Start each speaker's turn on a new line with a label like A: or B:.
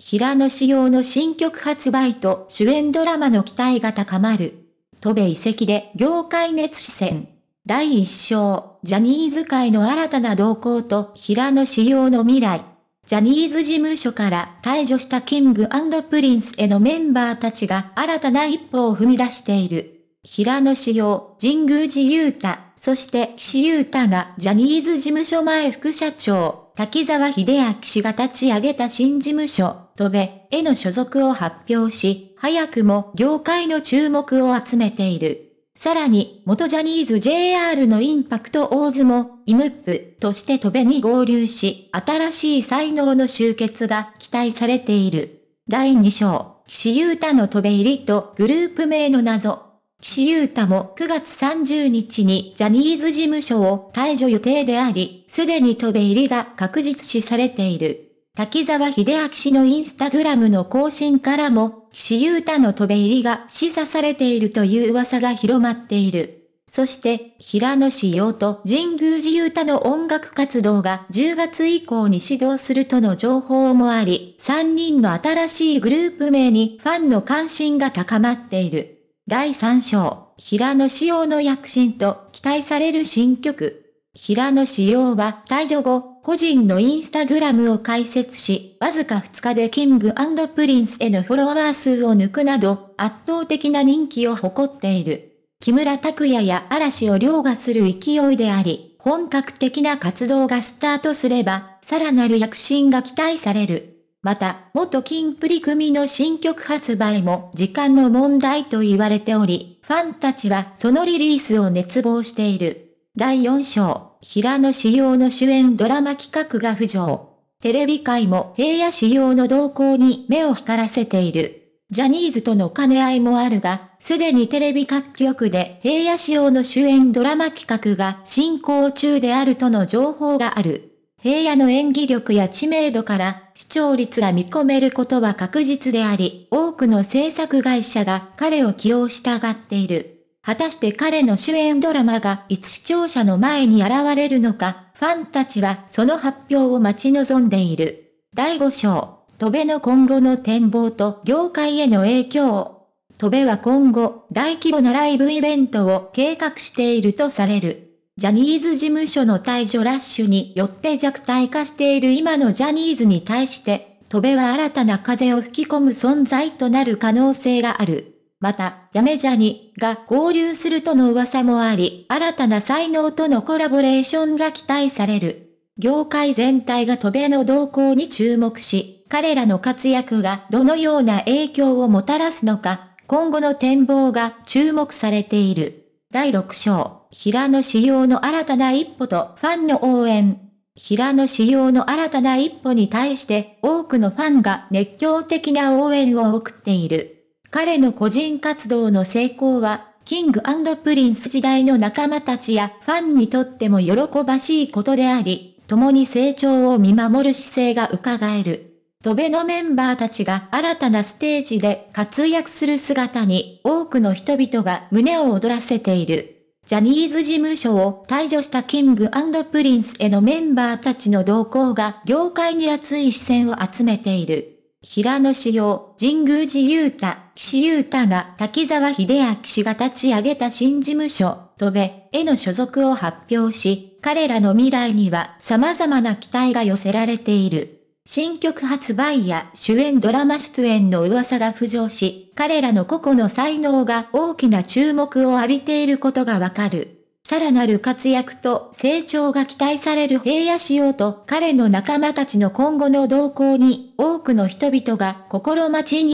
A: 平野紫耀の新曲発売と主演ドラマの期待が高まる。戸部遺跡で業界熱視線。第一章、ジャニーズ界の新たな動向と平野紫耀の未来。ジャニーズ事務所から退場したキングプリンスへのメンバーたちが新たな一歩を踏み出している。平野紫耀、神宮寺雄太、そして岸優太がジャニーズ事務所前副社長、滝沢秀明氏が立ち上げた新事務所、戸部への所属を発表し、早くも業界の注目を集めている。さらに、元ジャニーズ JR のインパクト大津も、イムップとして戸部に合流し、新しい才能の集結が期待されている。第2章、岸優太の戸部入りとグループ名の謎。岸優太も9月30日にジャニーズ事務所を退所予定であり、すでに戸部入りが確実視されている。滝沢秀明氏のインスタグラムの更新からも、岸優太の飛べ入りが示唆されているという噂が広まっている。そして、平野紫耀と神宮寺勇太の音楽活動が10月以降に始動するとの情報もあり、3人の新しいグループ名にファンの関心が高まっている。第3章、平野紫耀の躍進と期待される新曲。平野紫耀は退場後、個人のインスタグラムを開設し、わずか2日でキングプリンスへのフォロワー数を抜くなど、圧倒的な人気を誇っている。木村拓哉や嵐を凌駕する勢いであり、本格的な活動がスタートすれば、さらなる躍進が期待される。また、元金プリ組の新曲発売も時間の問題と言われており、ファンたちはそのリリースを熱望している。第4章平野紫耀の主演ドラマ企画が浮上。テレビ界も平野紫耀の動向に目を光らせている。ジャニーズとの兼ね合いもあるが、すでにテレビ各局で平野紫耀の主演ドラマ企画が進行中であるとの情報がある。平野の演技力や知名度から視聴率が見込めることは確実であり、多くの制作会社が彼を起用したがっている。果たして彼の主演ドラマがいつ視聴者の前に現れるのか、ファンたちはその発表を待ち望んでいる。第5章、戸辺の今後の展望と業界への影響。戸辺は今後、大規模なライブイベントを計画しているとされる。ジャニーズ事務所の退場ラッシュによって弱体化している今のジャニーズに対して、戸辺は新たな風を吹き込む存在となる可能性がある。また、ヤメジャニが合流するとの噂もあり、新たな才能とのコラボレーションが期待される。業界全体が渡米の動向に注目し、彼らの活躍がどのような影響をもたらすのか、今後の展望が注目されている。第6章、平野仕様の新たな一歩とファンの応援。平野仕様の新たな一歩に対して多くのファンが熱狂的な応援を送っている。彼の個人活動の成功は、キングプリンス時代の仲間たちやファンにとっても喜ばしいことであり、共に成長を見守る姿勢が伺える。トベのメンバーたちが新たなステージで活躍する姿に多くの人々が胸を躍らせている。ジャニーズ事務所を退場したキングプリンスへのメンバーたちの動向が業界に熱い視線を集めている。平野紫耀、神宮寺勇太、岸優太が滝沢秀明氏が立ち上げた新事務所、とべ、への所属を発表し、彼らの未来には様々な期待が寄せられている。新曲発売や主演ドラマ出演の噂が浮上し、彼らの個々の才能が大きな注目を浴びていることがわかる。さらなる活躍と成長が期待される平野仕様と彼の仲間たちの今後の動向に多くの人々が心待ちに